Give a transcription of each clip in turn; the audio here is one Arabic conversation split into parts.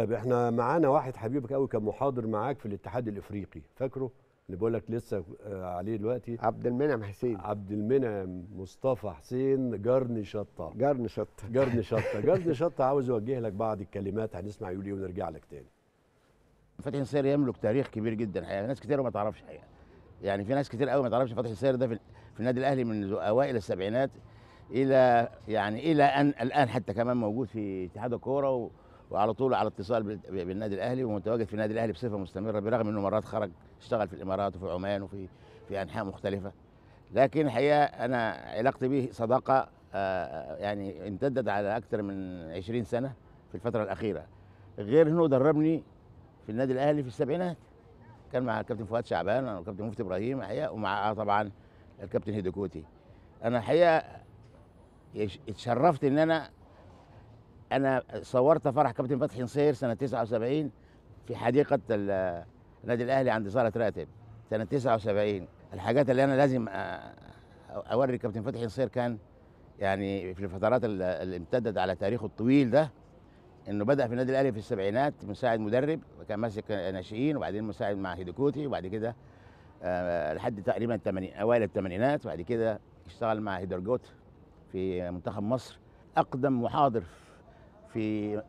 طيب احنا معانا واحد حبيبك قوي كان محاضر معاك في الاتحاد الافريقي فاكره اللي بقول لك لسه آه، عليه دلوقتي عبد المنعم حسين عبد المنعم مصطفى حسين جرن شطه جرن شطه جرن شطه جرن شطه عاوز اوجه لك بعض الكلمات هنسمع يقول ايه ونرجع لك تاني فتحي السير يملك تاريخ كبير جدا حقيقه ناس كتير ما تعرفش حقيقه يعني في ناس كتير قوي ما تعرفش فتحي السير ده في, في النادي الاهلي من اوائل السبعينات الى يعني الى ان الان حتى كمان موجود في اتحاد الكوره وعلى طول على اتصال بالنادي الاهلي ومتواجد في النادي الاهلي بصفه مستمره برغم انه مرات خرج اشتغل في الامارات وفي عمان وفي في انحاء مختلفه لكن الحقيقه انا علاقتي به صداقه آه، آه، يعني امتدت على اكثر من 20 سنه في الفتره الاخيره غير انه دربني في النادي الاهلي في السبعينات كان مع الكابتن فؤاد شعبان والكابتن مفتي ابراهيم الحقيقه ومع آه طبعا الكابتن هيدوكوتي انا الحقيقه اتشرفت ان انا انا صورت فرح كابتن فتحي نصير سنه 79 في حديقه النادي الاهلي عند صاله راتب سنه 79 الحاجات اللي انا لازم اوري كابتن فتحي نصير كان يعني في الفترات اللي امتدت على تاريخه الطويل ده انه بدا في النادي الاهلي في السبعينات مساعد مدرب وكان ماسك ناشئين وبعدين مساعد مع هيدوكوتي وبعد كده آه، لحد تقريبا اوائل الثمانينات وبعد كده اشتغل مع هيدرجوت في منتخب مصر اقدم محاضر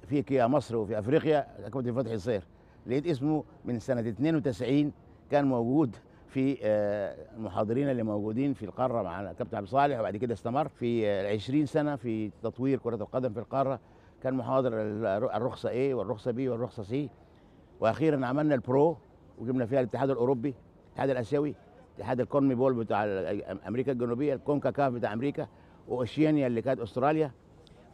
في كيا مصر وفي افريقيا كابتن الفتحي الصير لقيت اسمه من سنه 92 كان موجود في آه، المحاضرين اللي موجودين في القاره مع كابتن عبد الصالح وبعد كده استمر في 20 سنه في تطوير كره القدم في القاره كان محاضر الرخصه ايه والرخصه بي والرخصه سي واخيرا عملنا البرو وجبنا فيها الاتحاد الاوروبي الاتحاد الاسيوي الاتحاد الكونمي بول بتاع امريكا الجنوبيه الكونكا كاف بتاع امريكا واوشيانيا اللي كانت استراليا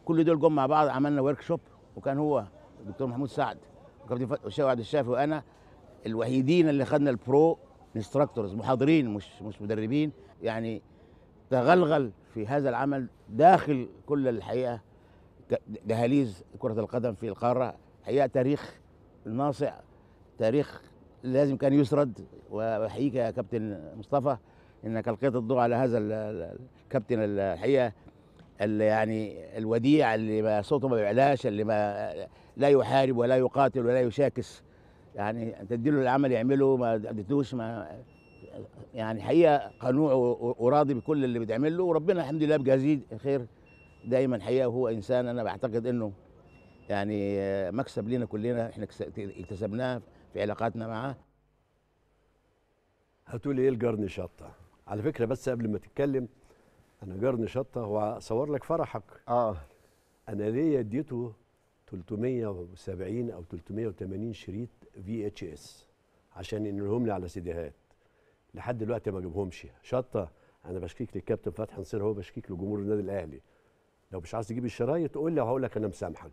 كل دول جم مع بعض عملنا ورك شوب وكان هو الدكتور محمود سعد وكابتن فتحي عبد الشافي وانا الوحيدين اللي خدنا البرو انستراكتورز محاضرين مش مش مدربين يعني تغلغل في هذا العمل داخل كل الحقيقه دهاليز كره القدم في القاره حقيقه تاريخ ناصع تاريخ لازم كان يسرد واحييك يا كابتن مصطفى انك القيت الضوء على هذا الكابتن الحقيقه اللي يعني الوديع اللي ما صوته ما بيعلاش اللي ما لا يحارب ولا يقاتل ولا يشاكس يعني تدي له العمل يعمله ما اديتوش ما يعني حقيقه قنوع وراضي بكل اللي بتعمل له وربنا الحمد لله بجازيه خير دايما حقيقه هو انسان انا بعتقد انه يعني مكسب لينا كلنا احنا اكتسبناه في علاقاتنا معاه هتقولي ايه الجرن شطه على فكره بس قبل ما تتكلم انا جرني شطه هو صور لك فرحك اه انا ليا اديته 370 او 380 شريط في اتش اس عشان ينقلهم لي على سيديهات لحد دلوقتي ما اجيبهمش شطه انا بشكيك للكابتن فتحي نصير هو بشكيك لجمهور النادي الاهلي لو مش عايز تجيب الشرايط قول لي وهقول لك انا مسامحك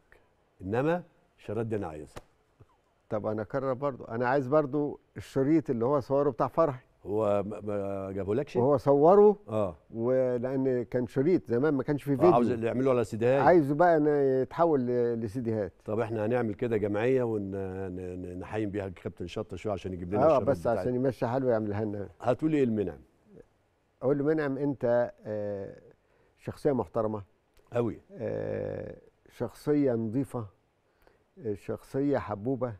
انما الشرايط دي انا عايزها طب انا اكرر برضو انا عايز برضو الشريط اللي هو صوره بتاع فرحي هو ما جابهولكش هو صوره اه ولان كان شريط زمان ما كانش في آه، فيديو عاوز يعملوا على سيديهات عايزه بقى يتحول لسيديهات طب احنا هنعمل كده جمعيه ونحيم بيها الكابتن شطه شويه عشان يجيب لنا اه بس بتاعي. عشان يمشي حاله ويعملها لنا هتقول ايه المنعم اقول له منعم انت آه، شخصيه محترمه قوي آه، شخصيه نظيفه شخصيه حبوبه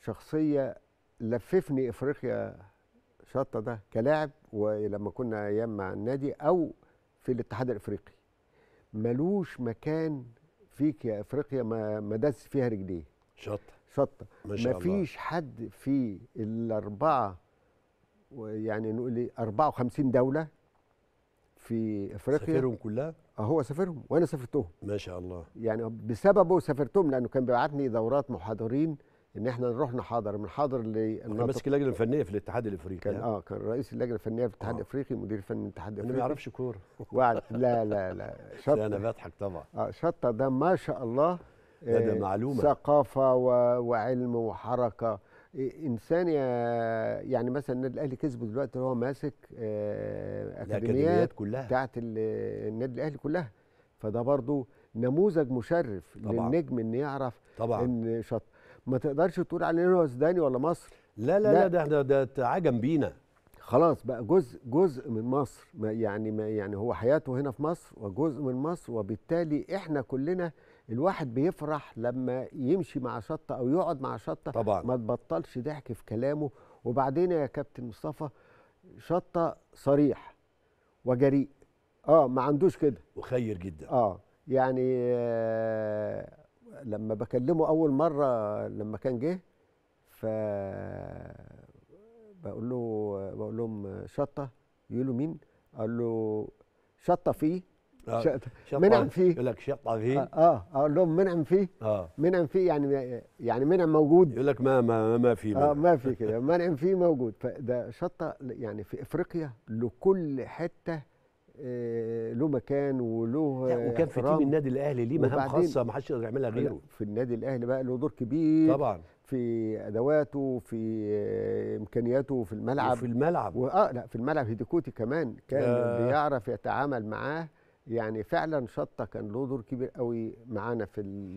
شخصيه لففني افريقيا شطه ده كلاعب ولما كنا ايام مع النادي او في الاتحاد الافريقي ملوش مكان فيك يا افريقيا ما ما فيها رجليه شطه شطه ما شاء الله. حد في الاربعه يعني نقول ايه 54 دوله في افريقيا سافرهم كلها آه، هو سافرهم وانا سافرتهم ما شاء الله يعني بسببه سافرتهم لانه كان بيبعتني دورات محاضرين ان احنا نروح نحاضر من حاضر للمناطق ماسك اللجنه الفنيه في الاتحاد الافريقي كان يعني. اه كان رئيس اللجنه الفنيه في الاتحاد آه. الافريقي مدير فني الاتحاد الافريقي ما يعرفش كوره وعد لا لا لا شطه انا بضحك طبعا اه شطه ده ما شاء الله ده, ده آه، معلومه ثقافه و... وعلم وحركه انسان يعني مثلا النادي الاهلي كسبه دلوقتي هو ماسك آه، اكاديميات كلها بتاعت النادي الاهلي كلها فده برضو نموذج مشرف طبعا. للنجم ان يعرف طبعا ان شط ما تقدرش تقول عليه ان هو سوداني ولا مصري لا لا لا, لا ده ده عجم بينا خلاص بقى جزء جزء من مصر ما يعني ما يعني هو حياته هنا في مصر وجزء من مصر وبالتالي احنا كلنا الواحد بيفرح لما يمشي مع شطه او يقعد مع شطه طبعا ما تبطلش ضحك في كلامه وبعدين يا كابتن مصطفى شطه صريح وجريء اه ما عندوش كده وخير جدا اه يعني آه لما بكلمه اول مره لما كان جه ف بقول له بقول لهم شطه يقولوا مين؟ قال له شطه فيه آه، شطة منعم فيه يقول لك شطه فيه آه،, اه, اقول لهم منعم فيه اه منعم فيه يعني يعني منعم موجود يقول لك ما ما ما في اه ما في كده منعم فيه موجود فده شطه يعني في افريقيا لكل حته آه، له مكان وله وكان في تيم النادي الاهلي ليه مهام خاصه ما حدش يقدر يعملها غيره في النادي الاهلي بقى له دور كبير طبعا في ادواته في آه، امكانياته في الملعب في الملعب اه لا في الملعب هيديكوتي كمان كان آه بيعرف يتعامل معاه يعني فعلا شطه كان له دور كبير قوي معانا في